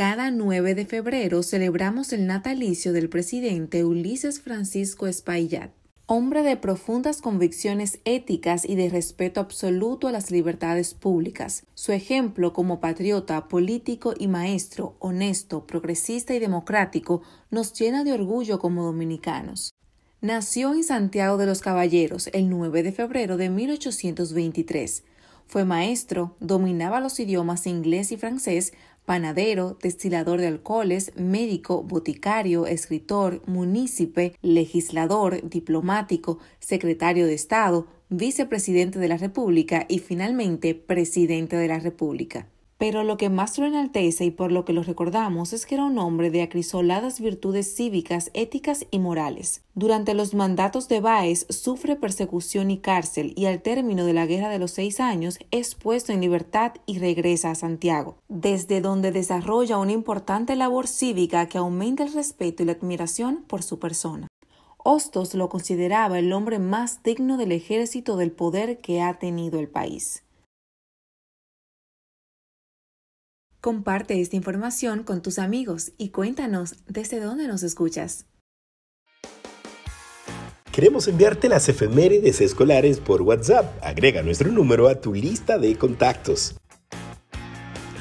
Cada 9 de febrero celebramos el natalicio del presidente Ulises Francisco Espaillat, hombre de profundas convicciones éticas y de respeto absoluto a las libertades públicas. Su ejemplo como patriota, político y maestro, honesto, progresista y democrático, nos llena de orgullo como dominicanos. Nació en Santiago de los Caballeros el 9 de febrero de 1823. Fue maestro, dominaba los idiomas inglés y francés, panadero, destilador de alcoholes, médico, boticario, escritor, munícipe, legislador, diplomático, secretario de Estado, vicepresidente de la República y finalmente presidente de la República. Pero lo que más lo enaltece y por lo que lo recordamos es que era un hombre de acrisoladas virtudes cívicas, éticas y morales. Durante los mandatos de Báez sufre persecución y cárcel y al término de la Guerra de los Seis Años es puesto en libertad y regresa a Santiago, desde donde desarrolla una importante labor cívica que aumenta el respeto y la admiración por su persona. Hostos lo consideraba el hombre más digno del ejército del poder que ha tenido el país. Comparte esta información con tus amigos y cuéntanos desde dónde nos escuchas. Queremos enviarte las efemérides escolares por WhatsApp. Agrega nuestro número a tu lista de contactos.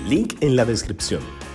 Link en la descripción.